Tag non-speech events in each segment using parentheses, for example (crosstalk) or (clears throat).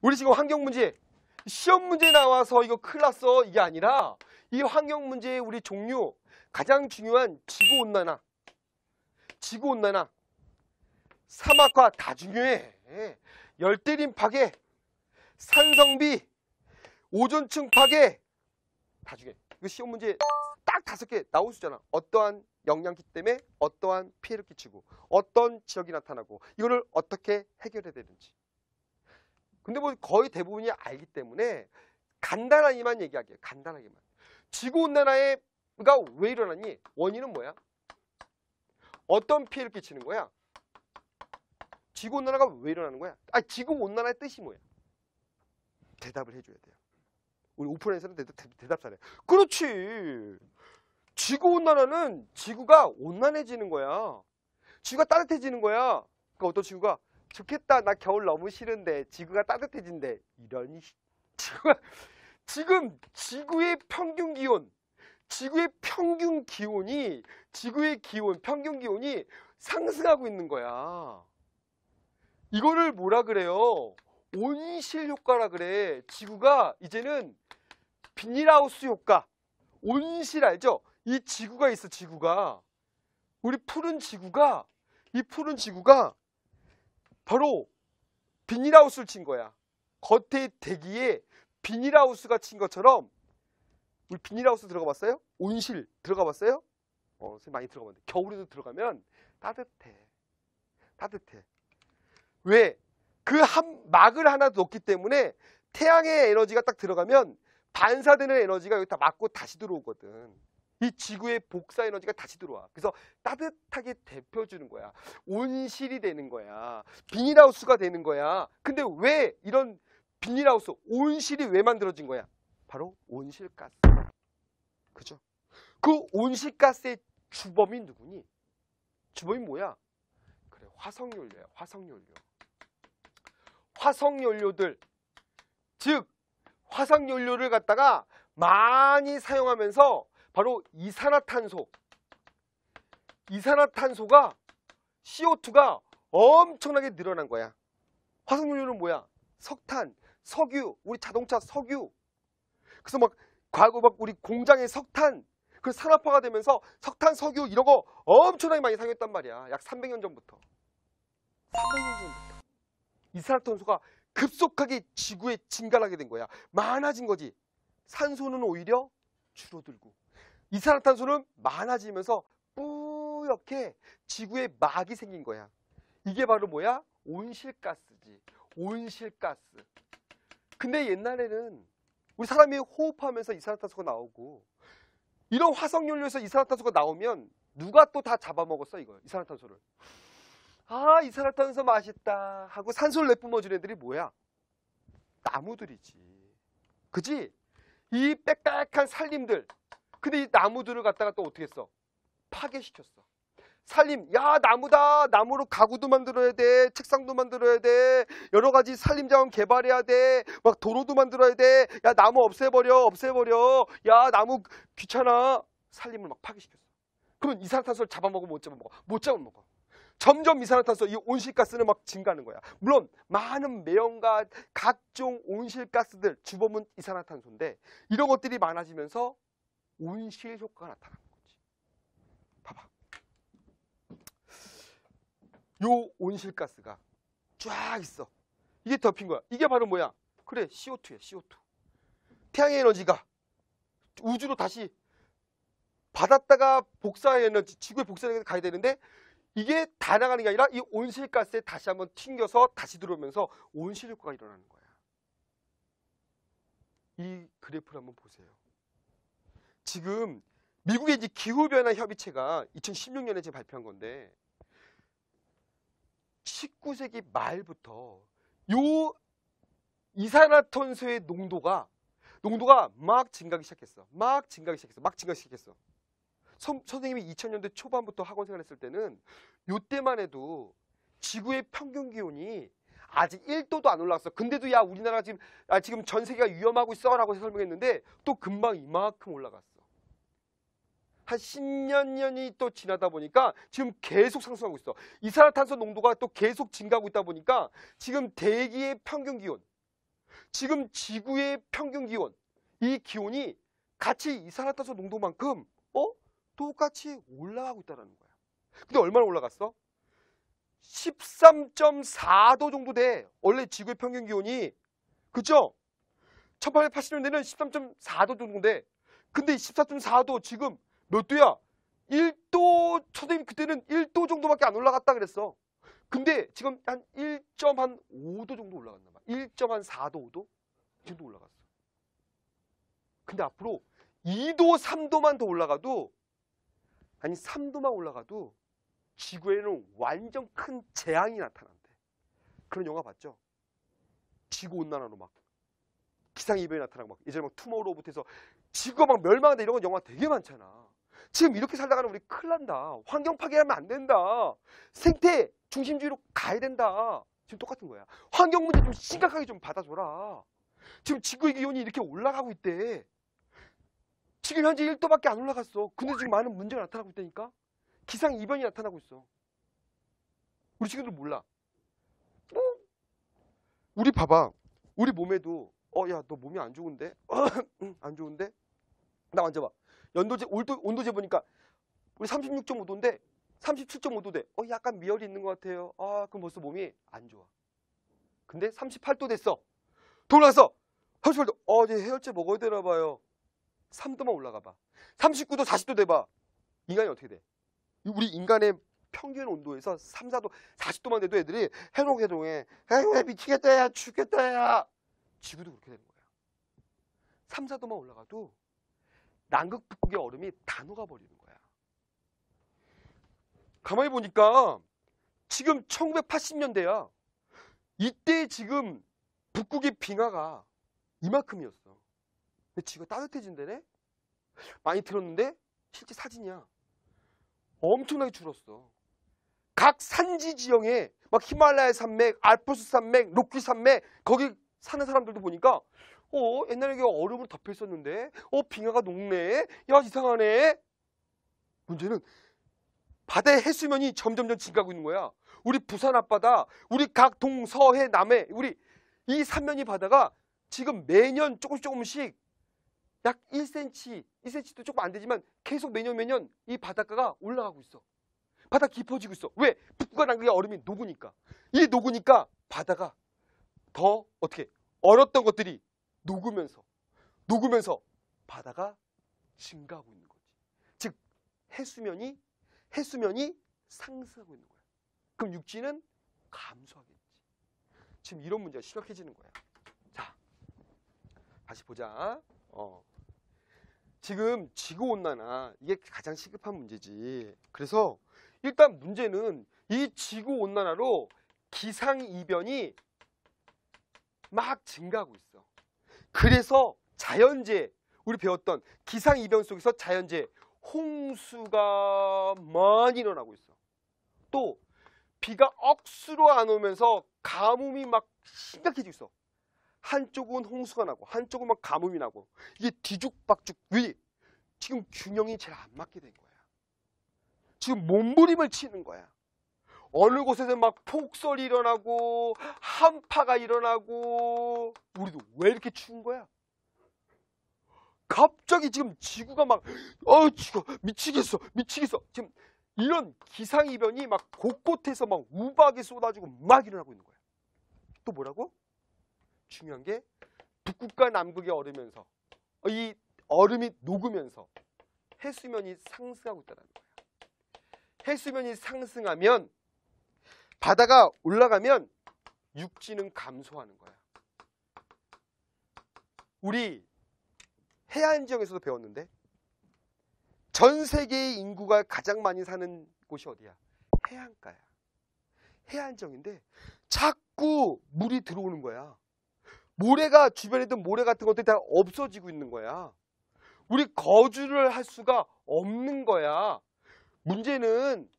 우리 지금 환경 문제 시험 문제 나와서 이거 클일 났어 이게 아니라 이 환경 문제의 우리 종류 가장 중요한 지구온난화 지구온난화 사막화 다 중요해 열대림 파괴 산성비 오존층 파괴 다 중요해 이거 시험 문제 딱 다섯 개 나올 수 있잖아 어떠한 영향기 때문에 어떠한 피해를 끼치고 어떤 지역이 나타나고 이거를 어떻게 해결해야 되는지 근데 뭐 거의 대부분이 알기 때문에 간단하게만 얘기할게요. 간단하게만. 지구온난화가 왜 일어나니? 원인은 뭐야? 어떤 피해를 끼치는 거야? 지구온난화가 왜 일어나는 거야? 아, 지구온난화의 뜻이 뭐야? 대답을 해줘야 돼요. 우리 오프라인에서는 대답, 대답 잘해. 그렇지. 지구온난화는 지구가 온난해지는 거야. 지구가 따뜻해지는 거야. 그러니까 어떤 지구가 좋겠다나 겨울 너무 싫은데 지구가 따뜻해진대 이런 (laughs) 지 지금 지구의 평균 기온 지구의 평균 기온이 지구의 기온 평균 기온이 상승하고 있는 거야 이거를 뭐라 그래요 온실 효과라 그래 지구가 이제는 비닐하우스 효과 온실 알죠 이 지구가 있어 지구가 우리 푸른 지구가 이 푸른 지구가 바로 비닐하우스를 친 거야. 겉에 대기에 비닐하우스가 친 것처럼 우리 비닐하우스 들어가 봤어요? 온실 들어가 봤어요? 어, 선생님 많이 들어가봤는데 겨울에도 들어가면 따뜻해. 따뜻해. 왜? 그 한 막을 하나 놓기 때문에 태양의 에너지가 딱 들어가면 반사되는 에너지가 여기 다 막고 다시 들어오거든. 이 지구의 복사 에너지가 다시 들어와. 그래서 따뜻하게 데펴주는 거야. 온실이 되는 거야. 비닐하우스가 되는 거야. 근데 왜 이런 비닐하우스, 온실이 왜 만들어진 거야? 바로 온실가스. 그죠? 그 온실가스의 주범이 누구니? 주범이 뭐야? 그래, 화석연료야, 화석연료. 화석연료들. 즉, 화석연료를 갖다가 많이 사용하면서 바로 이산화탄소. 이산화탄소가 CO2가 엄청나게 늘어난 거야. 화석연료는 뭐야? 석탄, 석유, 우리 자동차 석유. 그래서 막 과거 막 우리 공장의 석탄, 그 산업화가 되면서 석탄, 석유 이런 거 엄청나게 많이 사용했단 말이야. 약 300년 전부터. 300년 전부터. 이산화탄소가 급속하게 지구에 증가하게 된 거야. 많아진 거지. 산소는 오히려 줄어들고. 이산화탄소는 많아지면서 뿌옇게 지구에 막이 생긴 거야. 이게 바로 뭐야? 온실가스지. 온실가스. 근데 옛날에는 우리 사람이 호흡하면서 이산화탄소가 나오고 이런 화석연료에서 이산화탄소가 나오면 누가 또 다 잡아먹었어 이거 이산화탄소를 아 이산화탄소 맛있다 하고 산소를 내뿜어주는 애들이 뭐야 나무들이지 그지? 이 빽빽한 살림들 근데 이 나무들을 갖다가 또 어떻게 했어? 파괴시켰어. 살림, 야 나무다. 나무로 가구도 만들어야 돼. 책상도 만들어야 돼. 여러 가지 살림 자원 개발해야 돼. 막 도로도 만들어야 돼. 야 나무 없애버려, 없애버려. 야 나무 귀찮아. 살림을 막 파괴시켰어. 그러면 이산화탄소를 잡아먹으면못 잡아먹어? 못 잡아먹어. 점점 이산화탄소, 이 온실가스는 막 증가하는 거야. 물론 많은 매연과 각종 온실가스들, 주범은 이산화탄소인데 이런 것들이 많아지면서 온실 효과가 나타나는 거지. 봐봐. 요 온실가스가 쫙 있어. 이게 덮인 거야. 이게 바로 뭐야? 그래, CO2야, CO2. 태양의 에너지가 우주로 다시 받았다가 복사의 에너지, 지구의 복사에 가야 되는데 이게 다 나가는 게 아니라 이 온실가스에 다시 한번 튕겨서 다시 들어오면서 온실 효과가 일어나는 거야. 이 그래프를 한번 보세요. 지금 미국의 이제 기후변화 협의체가 2016년에 지금 발표한 건데 19세기 말부터 요 이산화탄소의 농도가 농도가 막 증가하기 시작했어. 막 증가하기 시작했어. 막 증가하기 시작했어. 선, 생님이 2000년대 초반부터 학원 생활했을 때는 요때만 해도 지구의 평균 기온이 아직 1도도 안 올라왔어. 근데도 야 우리나라 지금 아, 지금 전 세계가 위험하고 있어라고 설명했는데 또 금방 이만큼 올라갔어. 한 10년 년이 또 지나다 보니까 지금 계속 상승하고 있어. 이산화탄소 농도가 또 계속 증가하고 있다 보니까 지금 대기의 평균 기온, 지금 지구의 평균 기온, 이 기온이 같이 이산화탄소 농도만큼 어? 똑같이 올라가고 있다는 라 거야. 근데 얼마나 올라갔어? 13.4도 정도 돼. 원래 지구의 평균 기온이 그죠? 1880년대는 13.4도 정도인데 근데 14.4도 지금 몇 도야? 1도 초생님 그때는 1도 정도밖에 안 올라갔다 그랬어. 근데 지금 한 1.5도 정도 올라갔나 봐. 1.4도, 5도? 이 정도 올라갔어. 근데 앞으로 2도, 3도만 더 올라가도 아니 3도만 올라가도 지구에는 완전 큰 재앙이 나타난대. 그런 영화 봤죠? 지구온난화로 막 기상이변이 나타나고 막 예전에 막 투모로우부터 해서 지구가 막 멸망한다 이런 건 영화 되게 많잖아. 지금 이렇게 살다가는 우리 큰일 난다. 환경 파괴하면 안 된다. 생태 중심주의로 가야 된다. 지금 똑같은 거야. 환경 문제 좀 심각하게 좀 받아줘라. 지금 지구 의 기온이 이렇게 올라가고 있대. 지금 현재 1도밖에 안 올라갔어. 근데 지금 많은 문제가 나타나고 있다니까? 기상 이변이 나타나고 있어. 우리 지금도 몰라. 뭐? 우리 봐봐. 우리 몸에도 어, 야, 너 몸이 안 좋은데? (clears throat) 안 좋은데? 나 만져봐. 연도제 온도, 온도제 보니까 우리 36.5도인데 37.5도 돼. 어 약간 미열이 있는 것 같아요. 아 그럼 벌써 몸이 안 좋아. 근데 38도 됐어. 돌아서 38도. 어 이제 해열제 먹어야 되나 봐요. 3도만 올라가 봐. 39도 40도 돼봐. 인간이 어떻게 돼? 우리 인간의 평균 온도에서 3, 4도, 40도만 돼도 애들이 해롱해롱해. 에이 미치겠다 야 죽겠다 야. 지구도 그렇게 되는 거야. 3, 4도만 올라가도 남극 북극의 얼음이 다 녹아버리는 거야. 가만히 보니까 지금 1980년대야. 이때 지금 북극의 빙하가 이만큼이었어. 근데 지가 따뜻해진대네 많이 들었는데 실제 사진이야. 엄청나게 줄었어. 각 산지 지형에 막 히말라야 산맥, 알프스 산맥, 로키 산맥 거기 사는 사람들도 보니까 어, 옛날에 이게 얼음으로 덮여 있었는데, 어, 빙하가 녹네. 야, 이상하네. 문제는 바다의 해수면이 점점점 증가하고 있는 거야. 우리 부산 앞바다, 우리 각 동, 서, 해, 남해, 우리 이 삼면이 바다가 지금 매년 조금씩 조금씩 약 1cm, 2cm도 조금 안 되지만 계속 매년 매년 이 바닷가가 올라가고 있어. 바다 깊어지고 있어. 왜? 북극과 남극의 얼음이 녹으니까. 이 녹으니까 바다가 더 어떻게 얼었던 것들이 녹으면서 녹으면서 바다가 증가하고 있는 거지. 즉 해수면이 해수면이 상승하고 있는 거야. 그럼 육지는 감소하겠지. 지금 이런 문제가 심각해지는 거야. 자, 다시 보자. 어. 지금 지구온난화 이게 가장 시급한 문제지. 그래서 일단 문제는 이 지구온난화로 기상이변이 막 증가하고 있어. 그래서 자연재해, 우리 배웠던 기상이변 속에서 자연재해, 홍수가 많이 일어나고 있어. 또 비가 억수로 안 오면서 가뭄이 막 심각해지고 있어. 한쪽은 홍수가 나고 한쪽은 막 가뭄이 나고 이게 뒤죽박죽 위 지금 균형이 제일 안 맞게 된 거야. 지금 몸부림을 치는 거야. 어느 곳에서 막 폭설이 일어나고 한파가 일어나고 우리도 왜 이렇게 추운 거야? 갑자기 지금 지구가 막어 죽어 미치겠어 미치겠어 지금 이런 기상이변이 막 곳곳에서 막 우박이 쏟아지고 막 일어나고 있는 거야. 또 뭐라고? 중요한 게 북극과 남극이 얼으면서 어, 이 얼음이 녹으면서 해수면이 상승하고 있다는 거야. 해수면이 상승하면 바다가 올라가면 육지는 감소하는 거야. 우리 해안 지역에서도 배웠는데 전 세계의 인구가 가장 많이 사는 곳이 어디야? 해안가야. 해안 지역인데 자꾸 물이 들어오는 거야. 모래가 주변에 있던 모래 같은 것들이 다 없어지고 있는 거야. 우리 거주를 할 수가 없는 거야. 문제는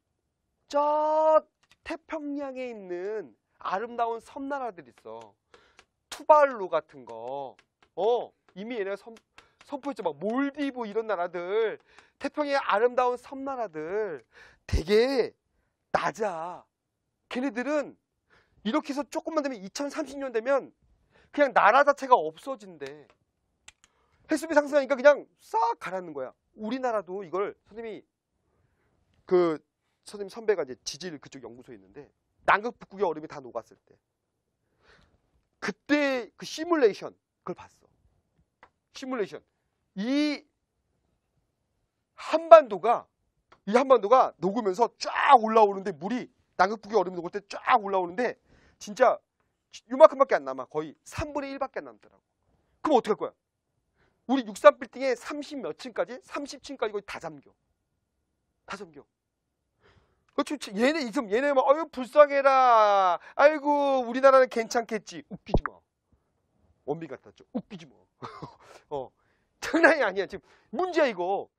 저 태평양에 있는 아름다운 섬나라들 있어. 투발루 같은 거. 어, 이미 얘네가 선, 선포했죠. 막 몰디브 이런 나라들. 태평양의 아름다운 섬나라들. 되게 낮아. 걔네들은 이렇게 해서 조금만 되면 2030년 되면 그냥 나라 자체가 없어진대. 헬스비 상승하니까 그냥 싹가라는 거야. 우리나라도 이걸 선생님이 그 선생님 선배가 이제 지질 그쪽 연구소에 있는데 남극 북극의 얼음이 다 녹았을 때 그때 그 시뮬레이션 그걸 봤어. 시뮬레이션. 이 한반도가 이 한반도가 녹으면서 쫙 올라오는데 물이 남극 북극의 얼음이 녹을 때 쫙 올라오는데 진짜 이만큼밖에안 남아. 거의 3분의 1밖에 안 남더라고. 그럼 어떻게할 거야? 우리 63빌딩에 30몇 층까지? 30층까지 거의 다 잠겨. 다 잠겨. 지금 얘네 지금 얘네 막 어유 불쌍해라. 아이고 우리나라는 괜찮겠지. 웃기지 마. 원빈 같았죠. 웃기지 마. (laughs) 어 장난이 아니야 지금 문제야 이거.